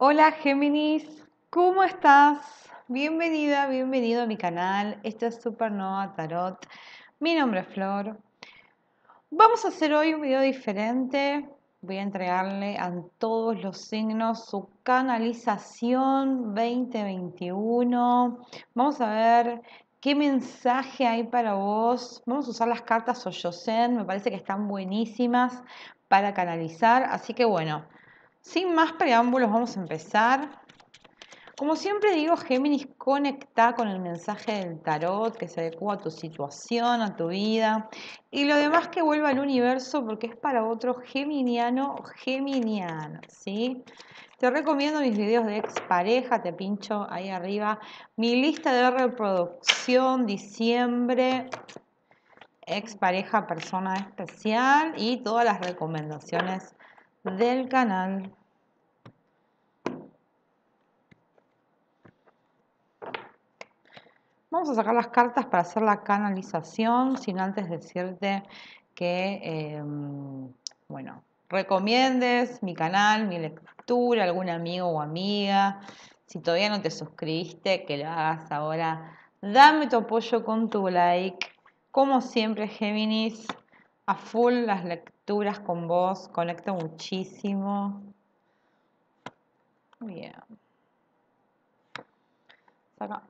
Hola Géminis, ¿cómo estás? Bienvenida, bienvenido a mi canal. Esto es Supernova Tarot. Mi nombre es Flor. Vamos a hacer hoy un video diferente. Voy a entregarle a todos los signos su canalización 2021. Vamos a ver qué mensaje hay para vos. Vamos a usar las cartas Oyosen, me parece que están buenísimas para canalizar. Así que bueno, sin más preámbulos, vamos a empezar. Como siempre digo, Géminis, conecta con el mensaje del tarot que se adecua a tu situación, a tu vida y lo demás que vuelva al universo porque es para otro geminiano, Geminiano. ¿sí? Te recomiendo mis videos de expareja, te pincho ahí arriba. Mi lista de reproducción, diciembre, expareja, persona especial y todas las recomendaciones del canal. Vamos a sacar las cartas para hacer la canalización, sin antes decirte que, em, bueno, recomiendes mi canal, mi lectura, algún amigo o amiga. Si todavía no te suscribiste, que lo hagas ahora. Dame tu apoyo con tu like. Como siempre, Géminis, a full las lecturas con vos, conecto muchísimo. Bien. saca.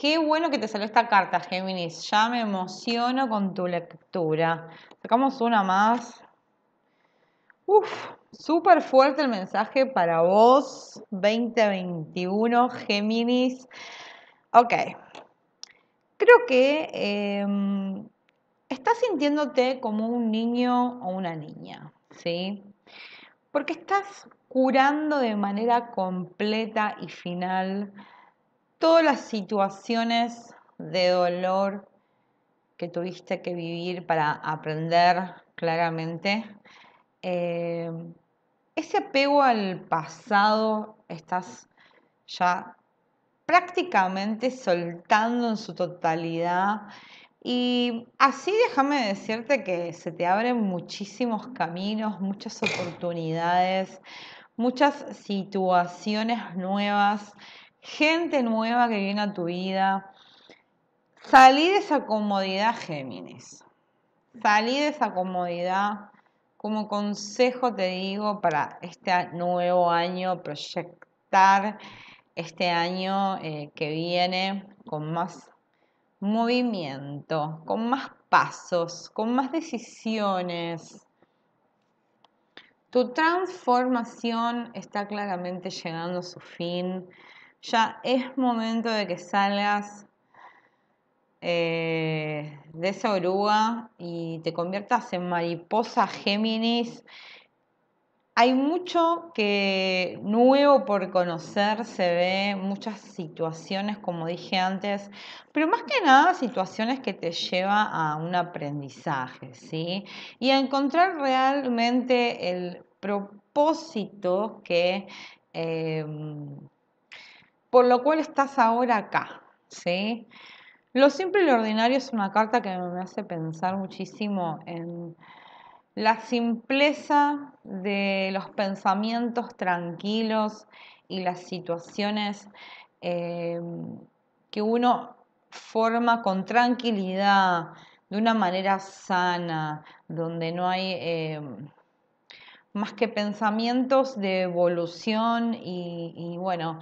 Qué bueno que te salió esta carta, Géminis. Ya me emociono con tu lectura. Sacamos una más. Uf, súper fuerte el mensaje para vos, 2021, Géminis. Ok. Creo que em, estás sintiéndote como un niño o una niña, ¿sí? Porque estás curando de manera completa y final todas las situaciones de dolor que tuviste que vivir para aprender claramente. Eh, ese apego al pasado estás ya prácticamente soltando en su totalidad. Y así déjame decirte que se te abren muchísimos caminos, muchas oportunidades, muchas situaciones nuevas gente nueva que viene a tu vida. Salí de esa comodidad, Géminis. Salí de esa comodidad. Como consejo te digo para este nuevo año, proyectar este año eh, que viene con más movimiento, con más pasos, con más decisiones. Tu transformación está claramente llegando a su fin ya es momento de que salgas eh, de esa oruga y te conviertas en mariposa Géminis. Hay mucho que nuevo por conocer, se ve muchas situaciones, como dije antes, pero más que nada situaciones que te lleva a un aprendizaje, ¿sí? Y a encontrar realmente el propósito que em, por lo cual estás ahora acá. ¿sí? Lo simple y lo ordinario es una carta que me hace pensar muchísimo en la simpleza de los pensamientos tranquilos y las situaciones eh, que uno forma con tranquilidad, de una manera sana, donde no hay eh, más que pensamientos de evolución y bueno,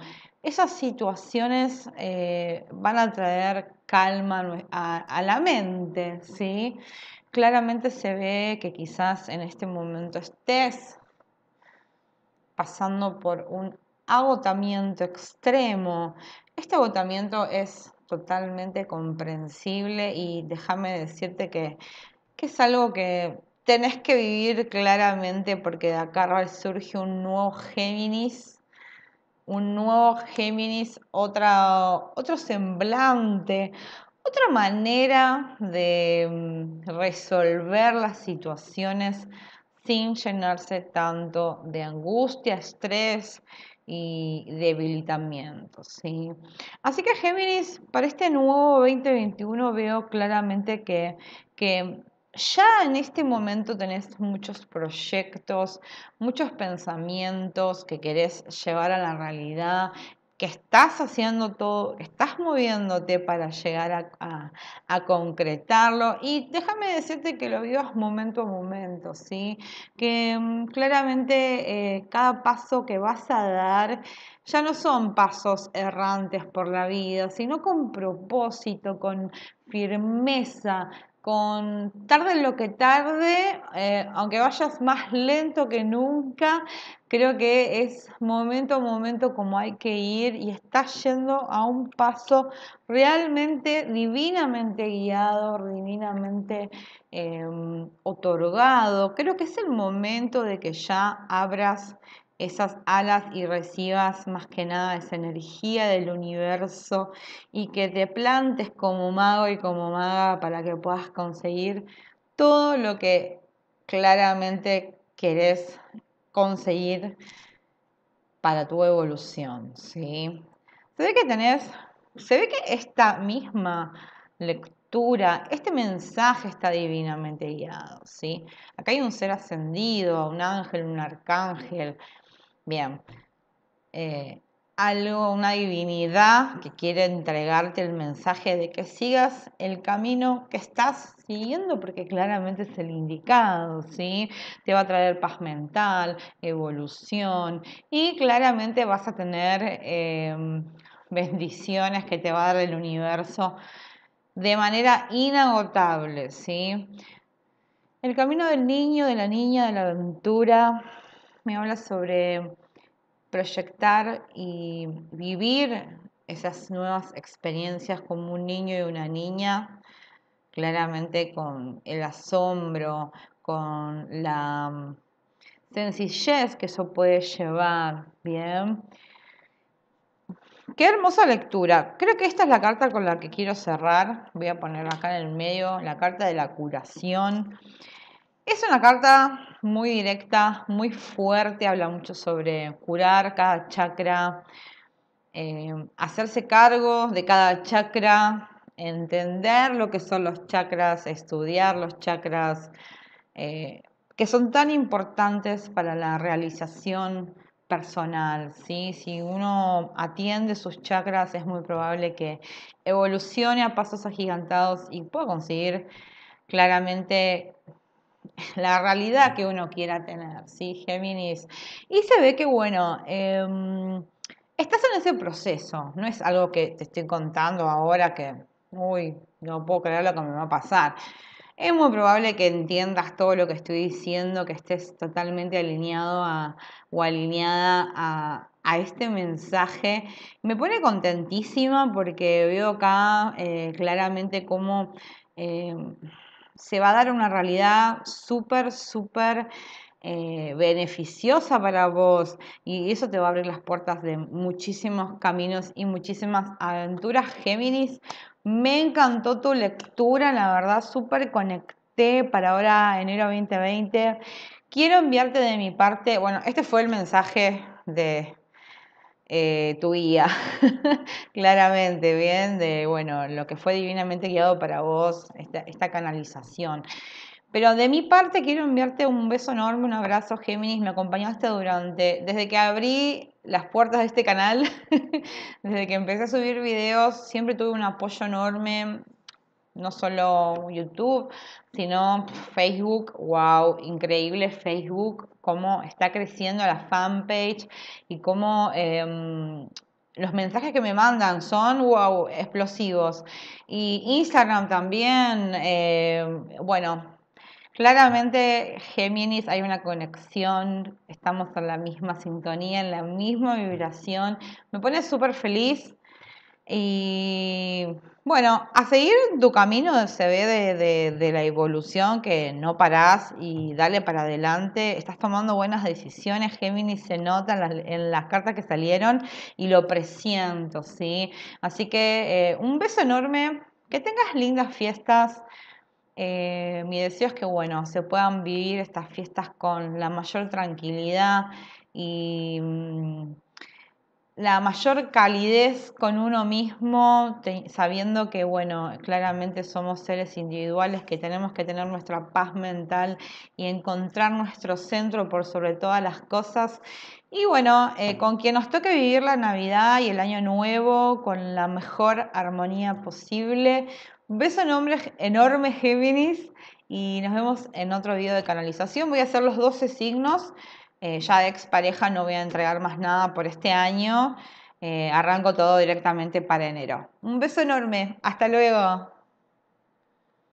esas situaciones eh, van a traer calma a, la mente, ¿sí? Claramente se ve que quizás en este momento estés pasando por un agotamiento extremo. Este agotamiento es totalmente comprensible y déjame decirte que, que es algo que tenés que vivir claramente porque de acá surge un nuevo Géminis un nuevo Géminis, otra, otro semblante, otra manera de mm, resolver las situaciones sin llenarse tanto de angustia, estrés y debilitamiento. ¿sí? Así que Géminis, para este nuevo 2021 veo claramente que, que ya en este momento tenés muchos proyectos, muchos pensamientos que querés llevar a la realidad, que estás haciendo todo, estás moviéndote para llegar a, concretarlo. Y déjame decirte que lo vivas momento a momento, ¿sí? Que mm, claramente eh, cada paso que vas a dar ya no son pasos errantes por la vida, sino con propósito, con firmeza, con tarde lo que tarde, eh, aunque vayas más lento que nunca, creo que es momento a momento como hay que ir y estás yendo a un paso realmente divinamente guiado, divinamente em, otorgado. Creo que es el momento de que ya abras esas alas y recibas más que nada esa energía del universo y que te plantes como mago y como maga para que puedas conseguir todo lo que claramente querés conseguir para tu evolución, ¿sí? Se ve que tenés, se ve que esta misma lectura, este mensaje está divinamente guiado, ¿sí? Acá hay un ser ascendido, un ángel, un arcángel, Bien. Eh, algo, una divinidad que quiere entregarte el mensaje de que sigas el camino que estás siguiendo, porque claramente es el indicado, ¿sí? Te va a traer paz mental, evolución y claramente vas a tener em, bendiciones que te va a dar el universo de manera inagotable, ¿sí? El camino del niño, de la niña, de la aventura, me habla sobre proyectar y vivir esas nuevas experiencias como un niño y una niña, claramente con el asombro, con la mm, sencillez que eso puede llevar, ¿bien? Qué hermosa lectura. Creo que esta es la carta con la que quiero cerrar. Voy a ponerla acá en el medio, la carta de la curación. Es una carta muy directa, muy fuerte, habla mucho sobre curar cada chakra, eh, hacerse cargo de cada chakra, entender lo que son los chakras, estudiar los chakras, eh, que son tan importantes para la realización personal. ¿sí? Si uno atiende sus chakras es muy probable que evolucione a pasos agigantados y pueda conseguir claramente la realidad que uno quiera tener, ¿sí, Géminis? Y se ve que, bueno, em, estás en ese proceso, no es algo que te estoy contando ahora que, uy, no puedo creer lo que me va a pasar. Es muy probable que entiendas todo lo que estoy diciendo, que estés totalmente alineado a, o alineada a, este mensaje. Me pone contentísima porque veo acá eh, claramente cómo... Em, se va a dar una realidad súper, súper eh, beneficiosa para vos y eso te va a abrir las puertas de muchísimos caminos y muchísimas aventuras. Géminis, me encantó tu lectura, la verdad, súper conecté para ahora enero 2020. Quiero enviarte de mi parte, bueno, este fue el mensaje de, eh, tu guía, claramente, bien, de bueno, lo que fue divinamente guiado para vos, esta, esta canalización. Pero de mi parte quiero enviarte un beso enorme, un abrazo, Géminis. Me acompañaste durante, desde que abrí las puertas de este canal, desde que empecé a subir videos, siempre tuve un apoyo enorme no solo YouTube, sino Facebook, wow, increíble Facebook, cómo está creciendo la fanpage y cómo em, los mensajes que me mandan son, wow, explosivos. Y Instagram también, em, bueno, Claramente, Géminis, hay una conexión, estamos en la misma sintonía, en la misma vibración. Me pone súper feliz y bueno, a seguir tu camino se ve de, la evolución, que no parás y dale para adelante. Estás tomando buenas decisiones, Géminis se nota en las, cartas que salieron y lo presiento, ¿sí? Así que eh, un beso enorme, que tengas lindas fiestas. Eh, mi deseo es que, bueno, se puedan vivir estas fiestas con la mayor tranquilidad y la mayor calidez con uno mismo, sabiendo que, bueno, claramente somos seres individuales, que tenemos que tener nuestra paz mental y encontrar nuestro centro por sobre todas las cosas. Y bueno, eh, con quien nos toque vivir la Navidad y el Año Nuevo con la mejor armonía posible. Un beso nombre enorme, Géminis, y nos vemos en otro video de canalización. Voy a hacer los 12 signos. Eh, ya de expareja no voy a entregar más nada por este año. Eh, arranco todo directamente para enero. Un beso enorme. Hasta luego.